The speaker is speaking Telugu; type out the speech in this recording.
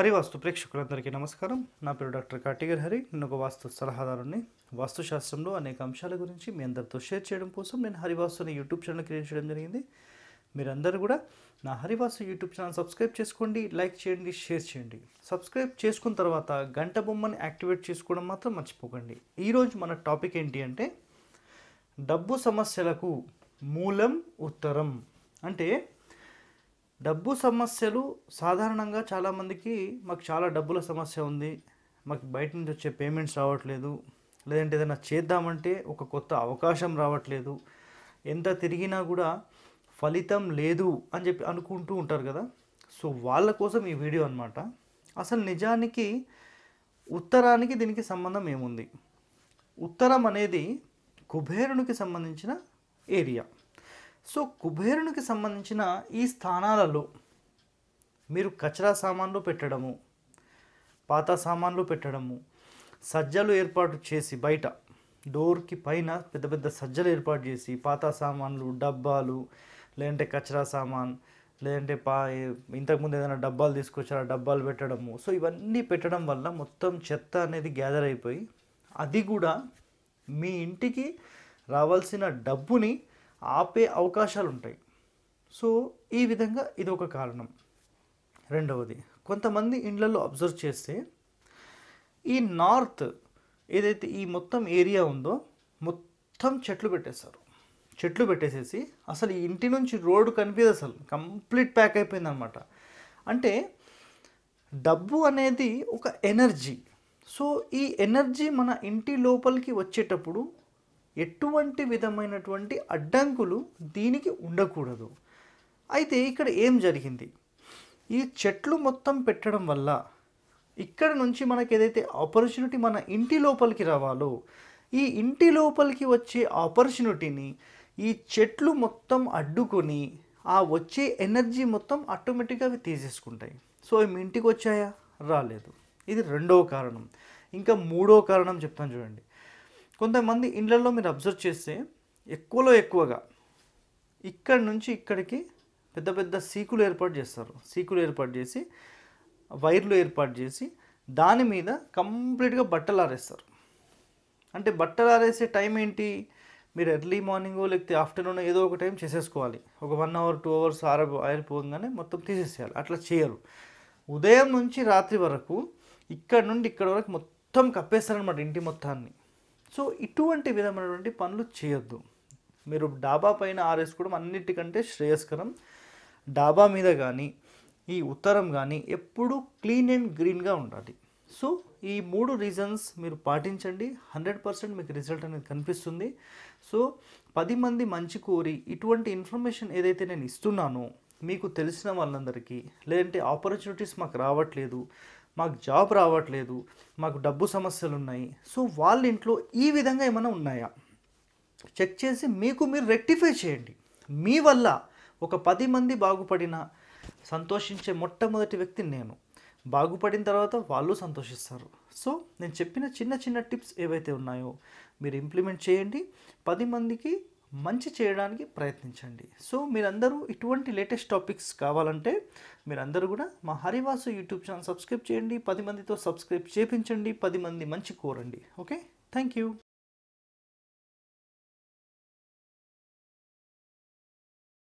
హరి వాస్తు ప్రేక్షకులందరికీ నమస్కారం నా పేరు డాక్టర్ కాటిగర్ హరి నేను ఒక వాస్తు సలహాదారుని వాస్తుశాస్త్రంలో అనేక అంశాల గురించి మీ అందరితో షేర్ చేయడం కోసం నేను హరివాస్తుని అనే యూట్యూబ్ ఛానల్ క్రియేట్ చేయడం జరిగింది మీరందరూ కూడా నా హరివాసు యూట్యూబ్ ఛానల్ సబ్స్క్రైబ్ చేసుకోండి లైక్ చేయండి షేర్ చేయండి సబ్స్క్రైబ్ చేసుకున్న తర్వాత గంట బొమ్మని యాక్టివేట్ చేసుకోవడం మాత్రం మర్చిపోకండి ఈరోజు మన టాపిక్ ఏంటి అంటే డబ్బు సమస్యలకు మూలం ఉత్తరం అంటే డబ్బు సమస్యలు సాధారణంగా చాలామందికి మాకు చాలా డబ్బుల సమస్య ఉంది మాకు బయట నుంచి వచ్చే పేమెంట్స్ రావట్లేదు లేదంటే ఏదైనా చేద్దామంటే ఒక కొత్త అవకాశం రావట్లేదు ఎంత తిరిగినా కూడా ఫలితం లేదు అని చెప్పి అనుకుంటూ ఉంటారు కదా సో వాళ్ళ కోసం ఈ వీడియో అనమాట అసలు నిజానికి ఉత్తరానికి దీనికి సంబంధం ఏముంది ఉత్తరం అనేది కుబేరునికి సంబంధించిన ఏరియా సో కుబేరునికి సంబంధించిన ఈ స్థానాలలో మీరు కచరా సామాన్లు పెట్టడము పాత సామాన్లు పెట్టడము సజ్జలు ఏర్పాటు చేసి బయట డోర్కి పైన పెద్ద పెద్ద సజ్జలు ఏర్పాటు చేసి పాత సామాన్లు డబ్బాలు లేదంటే కచరా సామాన్ లేదంటే పా ఇంతకుముందు ఏదైనా డబ్బాలు తీసుకొచ్చారు డబ్బాలు పెట్టడము సో ఇవన్నీ పెట్టడం వల్ల మొత్తం చెత్త అనేది గ్యాదర్ అయిపోయి అది కూడా మీ ఇంటికి రావాల్సిన డబ్బుని ఆపే అవకాశాలు ఉంటాయి సో ఈ విధంగా ఇది ఒక కారణం రెండవది కొంతమంది ఇండ్లలో అబ్జర్వ్ చేస్తే ఈ నార్త్ ఏదైతే ఈ మొత్తం ఏరియా ఉందో మొత్తం చెట్లు పెట్టేస్తారు చెట్లు పెట్టేసేసి అసలు ఈ ఇంటి నుంచి రోడ్డు కనిపించదు అసలు కంప్లీట్ ప్యాక్ అయిపోయిందనమాట అంటే డబ్బు అనేది ఒక ఎనర్జీ సో ఈ ఎనర్జీ మన ఇంటి లోపలికి వచ్చేటప్పుడు ఎటువంటి విధమైనటువంటి అడ్డంకులు దీనికి ఉండకూడదు అయితే ఇక్కడ ఏం జరిగింది ఈ చెట్లు మొత్తం పెట్టడం వల్ల ఇక్కడ నుంచి మనకు ఏదైతే ఆపర్చునిటీ మన ఇంటి లోపలికి రావాలో ఈ ఇంటి లోపలికి వచ్చే ఆపర్చునిటీని ఈ చెట్లు మొత్తం అడ్డుకొని ఆ వచ్చే ఎనర్జీ మొత్తం ఆటోమేటిక్గా అవి తీసేసుకుంటాయి సో మీ ఇంటికి వచ్చాయా రాలేదు ఇది రెండవ కారణం ఇంకా మూడో కారణం చెప్తాను చూడండి కొంతమంది ఇండ్లలో మీరు అబ్జర్వ్ చేస్తే ఎక్కువలో ఎక్కువగా ఇక్కడ నుంచి ఇక్కడికి పెద్ద పెద్ద సీకులు ఏర్పాటు చేస్తారు సీకులు ఏర్పాటు చేసి వైర్లు ఏర్పాటు చేసి దాని మీద కంప్లీట్గా బట్టలు ఆరేస్తారు అంటే బట్టలు ఆరేసే టైం ఏంటి మీరు ఎర్లీ మార్నింగో లేకపోతే ఆఫ్టర్నూన్ ఏదో ఒక టైం చేసేసుకోవాలి ఒక వన్ అవర్ టూ అవర్స్ ఆర ఆరిపోగానే మొత్తం తీసేసేయాలి అట్లా చేయరు ఉదయం నుంచి రాత్రి వరకు ఇక్కడ నుండి ఇక్కడ వరకు మొత్తం కప్పేస్తారనమాట ఇంటి మొత్తాన్ని సో ఇటువంటి విధమైనటువంటి పనులు చేయొద్దు మీరు డాబా పైన ఆరేసుకోవడం అన్నిటికంటే శ్రేయస్కరం డాబా మీద కానీ ఈ ఉత్తరం కానీ ఎప్పుడూ క్లీన్ అండ్ గ్రీన్గా ఉండాలి సో ఈ మూడు రీజన్స్ మీరు పాటించండి హండ్రెడ్ పర్సెంట్ మీకు రిజల్ట్ అనేది కనిపిస్తుంది సో పది మంది మంచి కోరి ఇటువంటి ఇన్ఫర్మేషన్ ఏదైతే నేను ఇస్తున్నానో మీకు తెలిసిన వాళ్ళందరికీ లేదంటే ఆపర్చునిటీస్ మాకు రావట్లేదు మాకు జాబ్ రావట్లేదు మాకు డబ్బు సమస్యలు ఉన్నాయి సో వాళ్ళ ఇంట్లో ఈ విధంగా ఏమైనా ఉన్నాయా చెక్ చేసి మీకు మీరు రెక్టిఫై చేయండి మీ వల్ల ఒక పది మంది బాగుపడిన సంతోషించే మొట్టమొదటి వ్యక్తి నేను బాగుపడిన తర్వాత వాళ్ళు సంతోషిస్తారు సో నేను చెప్పిన చిన్న చిన్న టిప్స్ ఏవైతే ఉన్నాయో మీరు ఇంప్లిమెంట్ చేయండి పది మందికి మంచి చేయడానికి ప్రయత్నించండి సో మీరందరూ ఇటువంటి లేటెస్ట్ టాపిక్స్ కావాలంటే మీరందరూ కూడా మా హరివాసు యూట్యూబ్ ఛానల్ సబ్స్క్రైబ్ చేయండి పది మందితో సబ్స్క్రైబ్ చేపించండి పది మంది మంచి కోరండి ఓకే థ్యాంక్ యూ